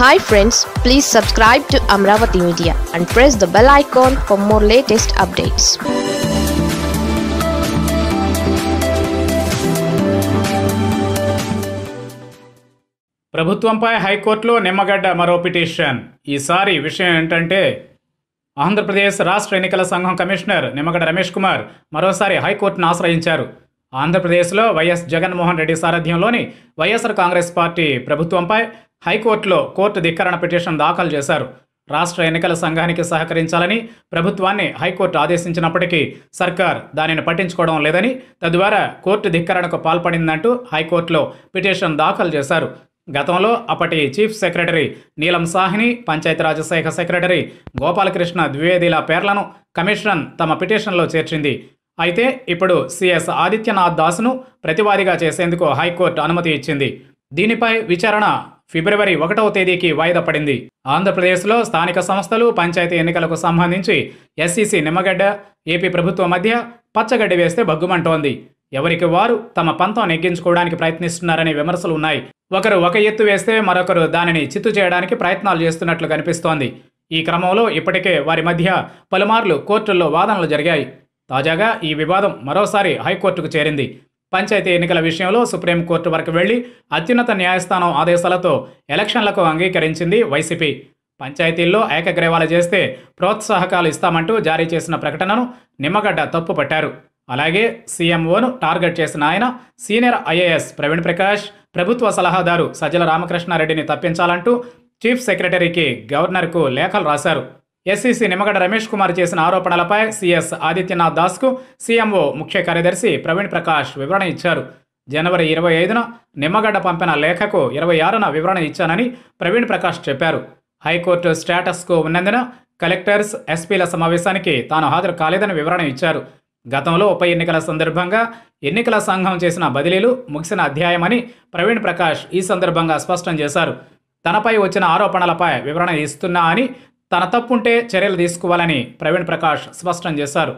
hi friends please subscribe to Amaravati media and press the bell icon for more latest updates ప్రభుత్వంపై హైకోర్టులో నిమ్మగడ్డ మరో petition ఈసారి విషయం ఏంటంటే ఆంధ్రప్రదేశ్ రాష్ట్ర ఎన్నికల సంఘం కమిషనర్ నిమ్మగడ్డ రమేష్ కుమార్ మరోసారి హైకోర్టును ఆశ్రయించారు ఆంధ్రప్రదేశ్లో వైఎస్ జగన్మోహన్ రెడ్డి సారథ్యంలోని వైఎస్ఆర్ కాంగ్రెస్ పార్టీ ప్రభుత్వంపై హైకోర్టులో కోర్టు ధిక్కరణ పిటిషన్ దాఖలు చేశారు రాష్ట్ర ఎన్నికల సంఘానికి సహకరించాలని ప్రభుత్వాన్ని హైకోర్టు ఆదేశించినప్పటికీ సర్కార్ దానిని పట్టించుకోవడం లేదని తద్వారా కోర్టు ధిక్కరణకు పాల్పడిందంటూ హైకోర్టులో పిటిషన్ దాఖలు చేశారు గతంలో అప్పటి చీఫ్ సెక్రటరీ నీలం సాహ్ని పంచాయతీరాజ్ శాఖ సెక్రటరీ గోపాలకృష్ణ ద్వివేదీల పేర్లను కమిషన్ తమ పిటిషన్లో చేర్చింది అయితే ఇప్పుడు సిఎస్ ఆదిత్యనాథ్ దాస్ను ప్రతివాదిగా చేసేందుకు హైకోర్టు అనుమతి ఇచ్చింది దీనిపై విచారణ ఫిబ్రవరి ఒకటవ తేదీకి వాయిదా పడింది ఆంధ్రప్రదేశ్లో స్థానిక సంస్థలు పంచాయతీ ఎన్నికలకు సంబంధించి ఎస్సీసీ నిమ్మగడ్డ ఏపీ ప్రభుత్వం మధ్య పచ్చగడ్డి వేస్తే బగ్గుమంటోంది ఎవరికి వారు తమ పంతం నెగ్గించుకోవడానికి ప్రయత్నిస్తున్నారనే విమర్శలు ఉన్నాయి ఒకరు ఒక ఎత్తు వేస్తే మరొకరు దానిని చిత్తు చేయడానికి ప్రయత్నాలు చేస్తున్నట్లు కనిపిస్తోంది ఈ క్రమంలో ఇప్పటికే వారి మధ్య పలుమార్లు కోర్టుల్లో వాదనలు జరిగాయి తాజాగా ఈ వివాదం మరోసారి హైకోర్టుకు చేరింది పంచాయతీ ఎన్నికల విషయంలో సుప్రీంకోర్టు వరకు వెళ్లి అత్యున్నత న్యాయస్థానం ఆదేశాలతో ఎలక్షన్లకు అంగీకరించింది వైసీపీ పంచాయతీల్లో ఏకగ్రీవాలు చేస్తే ప్రోత్సాహకాలు ఇస్తామంటూ జారీ చేసిన ప్రకటనను నిమ్మగడ్డ తప్పుపట్టారు అలాగే సీఎంఓను టార్గెట్ చేసిన ఆయన సీనియర్ ఐఏఎస్ ప్రవీణ్ ప్రకాష్ ప్రభుత్వ సలహాదారు సజ్జల రామకృష్ణారెడ్డిని తప్పించాలంటూ చీఫ్ సెక్రటరీకి గవర్నర్కు లేఖలు రాశారు ఎస్సీసీ నిమ్మగడ రమేష్ కుమార్ చేసిన ఆరోపణలపై సీఎస్ ఆదిత్యనాథ్ దాస్కు సీఎంఓ ముఖ్య కార్యదర్శి ప్రవీణ్ ప్రకాష్ వివరణ ఇచ్చారు జనవరి ఇరవై ఐదున నిమ్మగడ్డ పంపిన లేఖకు ఇరవై ఆరున వివరణ ఇచ్చానని ప్రవీణ్ ప్రకాష్ చెప్పారు హైకోర్టు స్టేటస్కు ఉన్నందున కలెక్టర్స్ ఎస్పీల సమావేశానికి తాను హాజరు కాలేదని వివరణ ఇచ్చారు గతంలో ఉప ఎన్నికల సందర్భంగా ఎన్నికల సంఘం చేసిన బదిలీలు ముగిసిన అధ్యాయమని ప్రవీణ్ ప్రకాష్ ఈ సందర్భంగా స్పష్టం చేశారు తనపై వచ్చిన ఆరోపణలపై వివరణ ఇస్తున్నా అని తన తప్పుంటే చర్యలు తీసుకోవాలని ప్రవీణ్ ప్రకాష్ స్పష్టం చేశారు